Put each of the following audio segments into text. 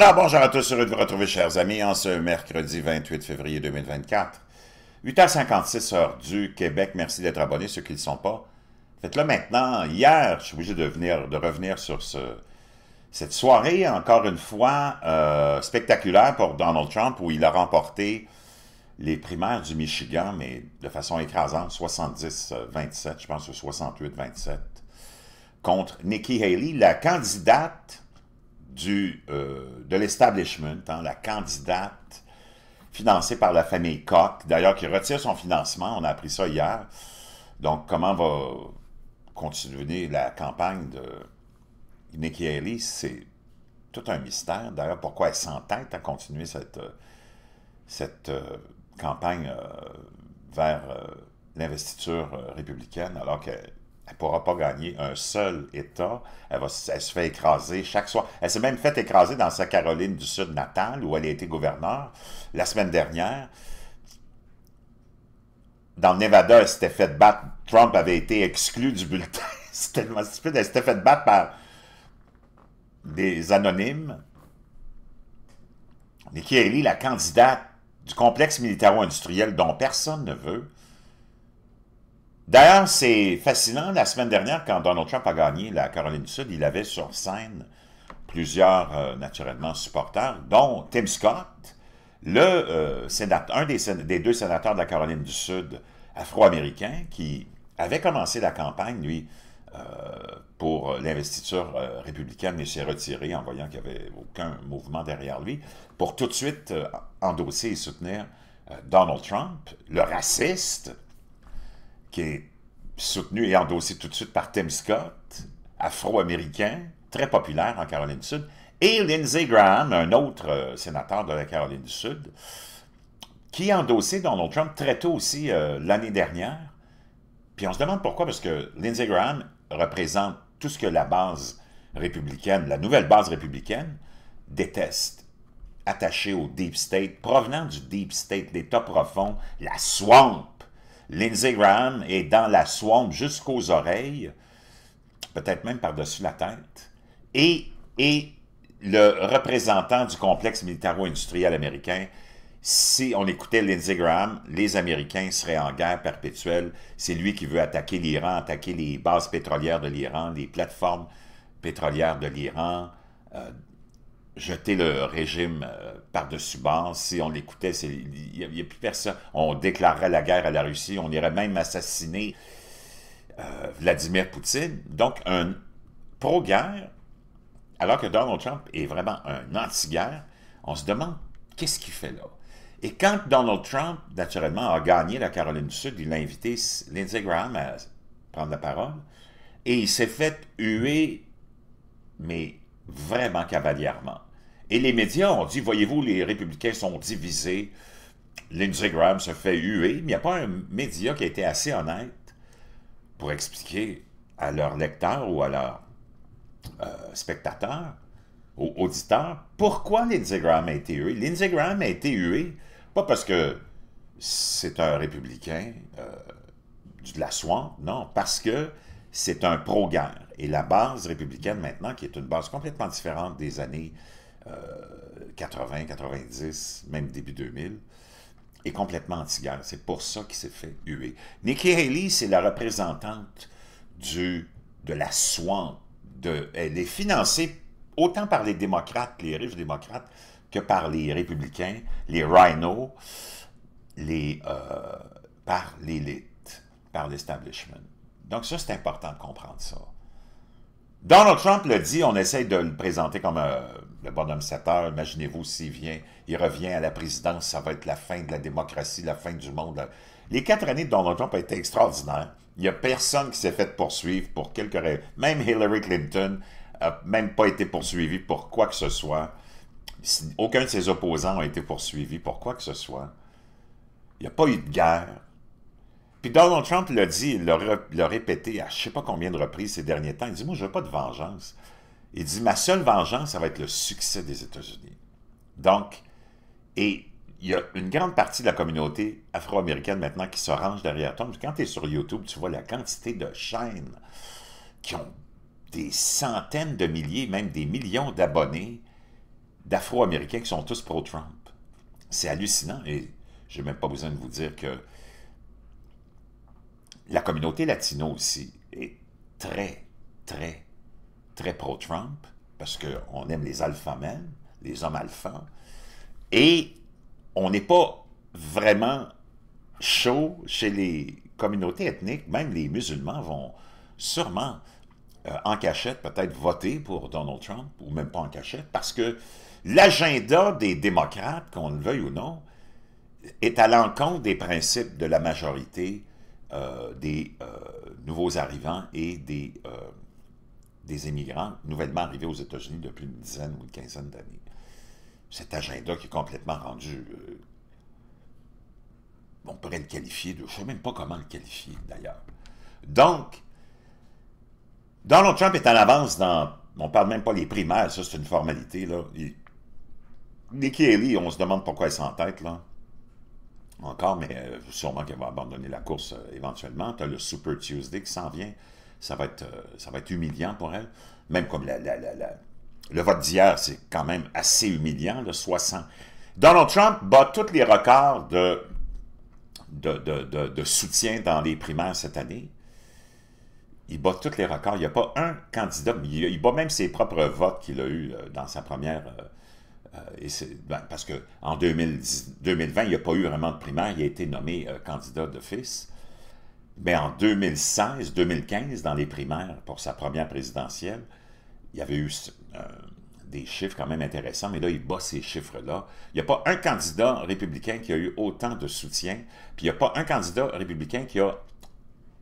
Alors bonjour à tous, heureux de vous retrouver chers amis en ce mercredi 28 février 2024. 8h56 heure du Québec, merci d'être abonnés, ceux qui ne le sont pas. Faites-le maintenant. Hier, je suis obligé de, venir, de revenir sur ce, cette soirée, encore une fois, euh, spectaculaire pour Donald Trump, où il a remporté les primaires du Michigan, mais de façon écrasante, 70-27, je pense, ou 68-27, contre Nikki Haley, la candidate du, euh, de l'establishment, hein, la candidate financée par la famille Koch, d'ailleurs qui retire son financement, on a appris ça hier. Donc, comment va continuer la campagne de Nikki Haley, c'est tout un mystère. D'ailleurs, pourquoi elle s'entête à continuer cette, euh, cette euh, campagne vers l'investiture républicaine alors qu'elle elle ne pourra pas gagner un seul État. Elle, se fait écraser chaque soir. Elle s'est même fait écraser dans sa Caroline du Sud natale, où elle a été gouverneure la semaine dernière. Dans le Nevada, elle s'était fait battre. Trump avait été exclu du bulletin. C'est tellement stupide. Elle s'était fait battre par des anonymes. Nikki Haley, la candidate du complexe militaro-industriel dont personne ne veut, D'ailleurs, c'est fascinant. La semaine dernière, quand Donald Trump a gagné la Caroline du Sud, il avait sur scène plusieurs, euh, naturellement, supporters, dont Tim Scott, le euh, un des, deux sénateurs de la Caroline du Sud afro-américain, qui avait commencé la campagne, lui, euh, pour l'investiture républicaine, mais s'est retiré en voyant qu'il n'y avait aucun mouvement derrière lui, pour tout de suite endosser et soutenir Donald Trump, le raciste, qui est soutenu et endossé tout de suite par Tim Scott, afro-américain, très populaire en Caroline du Sud, et Lindsey Graham, un autre euh, sénateur de la Caroline du Sud, qui a endossé Donald Trump très tôt aussi euh, l'année dernière. Puis on se demande pourquoi, parce que Lindsey Graham représente tout ce que la base républicaine, la nouvelle base républicaine, déteste, attachée au deep state, provenant du deep state, l'État profond, la swamp Lindsey Graham est dans la swamp jusqu'aux oreilles, peut-être même par-dessus la tête, et, et le représentant du complexe militaro-industriel américain, si on écoutait Lindsey Graham, les Américains seraient en guerre perpétuelle. C'est lui qui veut attaquer l'Iran, attaquer les bases pétrolières de l'Iran, les plateformes pétrolières de l'Iran, euh, jeter le régime euh, par-dessus bord. Si on l'écoutait, il n'y a, plus personne. On déclarerait la guerre à la Russie. On irait même assassiner euh, Vladimir Poutine. Donc, un pro-guerre, alors que Donald Trump est vraiment un anti-guerre, on se demande qu'est-ce qu'il fait là. Et quand Donald Trump, naturellement, a gagné la Caroline du Sud, il a invité Lindsey Graham à prendre la parole, et il s'est fait huer, mais vraiment cavalièrement. Et les médias ont dit, voyez-vous, les républicains sont divisés, Lindsey Graham se fait huer, mais il n'y a pas un média qui a été assez honnête pour expliquer à leurs lecteurs ou à leurs euh, spectateurs, aux auditeurs, pourquoi Lindsey Graham a été hué. Lindsey a été hué, pas parce que c'est un républicain euh, de la soie, non, parce que c'est un pro-guerre. Et la base républicaine maintenant, qui est une base complètement différente des années 80, euh, 90, même début 2000, est complètement anti-guerre. C'est pour ça qu'il s'est fait huer. Nikki Haley, c'est la représentante du, de la soie. elle est financée autant par les démocrates, les riches démocrates, que par les républicains, les rhinos, les, euh, par l'élite, par l'establishment. Donc ça, c'est important de comprendre ça. Donald Trump l'a dit, on essaie de le présenter comme un euh, le bonhomme 7 heures, imaginez-vous s'il vient, il revient à la présidence, ça va être la fin de la démocratie, la fin du monde. Les quatre années de Donald Trump ont été extraordinaires. Il n'y a personne qui s'est fait poursuivre pour quelque raison. Même Hillary Clinton n'a même pas été poursuivie pour quoi que ce soit. Aucun de ses opposants n'a été poursuivi pour quoi que ce soit. Il n'y a pas eu de guerre. Puis Donald Trump l'a dit, il l'a répété à je ne sais pas combien de reprises ces derniers temps. Il dit, moi, je veux pas de vengeance. Il dit, ma seule vengeance, ça va être le succès des États-Unis. Donc, et il y a une grande partie de la communauté afro-américaine maintenant qui se range derrière toi. Quand tu es sur YouTube, tu vois la quantité de chaînes qui ont des centaines de milliers, même des millions d'abonnés d'afro-américains qui sont tous pro-Trump. C'est hallucinant et j'ai même pas besoin de vous dire que la communauté latino aussi est très, très très pro-Trump, parce qu'on aime les alpha même, les hommes alpha, et on n'est pas vraiment chaud chez les communautés ethniques, même les musulmans vont sûrement euh, en cachette peut-être voter pour Donald Trump, ou même pas en cachette, parce que l'agenda des démocrates, qu'on le veuille ou non, est à l'encontre des principes de la majorité euh, des euh, nouveaux arrivants et des des immigrants nouvellement arrivés aux États-Unis depuis une dizaine ou une quinzaine d'années. Cet agenda qui est complètement rendu... Euh, on pourrait le qualifier de... Je ne sais même pas comment le qualifier, d'ailleurs. Donc, Donald Trump est en avance dans... On ne parle même pas les primaires, ça, c'est une formalité, là. Nikki Haley, on se demande pourquoi elle s'entête, là. Encore, mais euh, sûrement qu'elle va abandonner la course euh, éventuellement. Tu as le Super Tuesday qui s'en vient. Euh, ça va être, humiliant pour elle. Même comme le vote d'hier, c'est quand même assez humiliant, le 60. Donald Trump bat tous les records de, soutien dans les primaires cette année. Il bat tous les records. Il n'y a pas un candidat, il, bat même ses propres votes qu'il a eu euh, dans sa première... Euh, ben, parce qu'en 2020, il n'y a pas eu vraiment de primaire, il a été nommé candidat d'office. Mais ben, en 2016-2015, dans les primaires pour sa première présidentielle, il y avait eu euh, des chiffres quand même intéressants, mais là, il bat ces chiffres-là. Il n'y a pas un candidat républicain qui a eu autant de soutien, puis il n'y a pas un candidat républicain qui a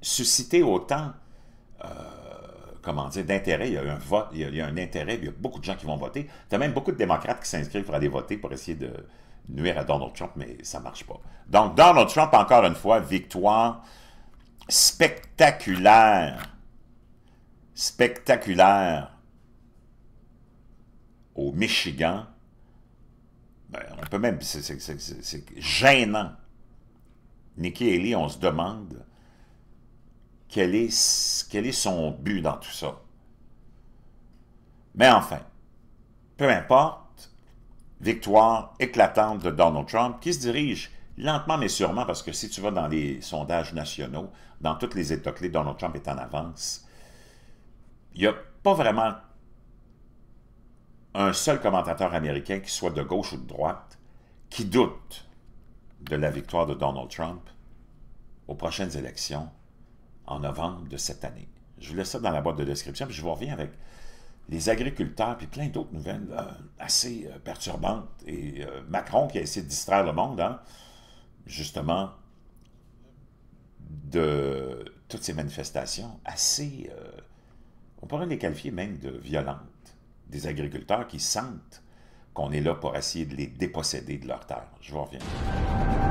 suscité autant, euh, comment dire, d'intérêt. Il y a un vote, il y a, un intérêt, il y a beaucoup de gens qui vont voter. Il y a même beaucoup de démocrates qui s'inscrivent pour aller voter pour essayer de nuire à Donald Trump, mais ça ne marche pas. Donc, Donald Trump, encore une fois, victoire spectaculaire. Spectaculaire au Michigan. Ben, on peut même... C'est gênant. Nikki Haley, on se demande quel est, quel est son but dans tout ça. Mais enfin, peu importe, victoire éclatante de Donald Trump qui se dirige lentement mais sûrement, parce que si tu vas dans les sondages nationaux, dans toutes les États-clés, Donald Trump est en avance, il n'y a pas vraiment un seul commentateur américain, qui soit de gauche ou de droite, qui doute de la victoire de Donald Trump aux prochaines élections en novembre de cette année. Je vous laisse ça dans la boîte de description, puis je vous reviens avec les agriculteurs, puis plein d'autres nouvelles euh, assez euh, perturbantes. Et euh, Macron qui a essayé de distraire le monde, hein? justement, de toutes ces manifestations assez, euh, on pourrait les qualifier même de violentes, des agriculteurs qui sentent qu'on est là pour essayer de les déposséder de leur terre. Je vous reviens.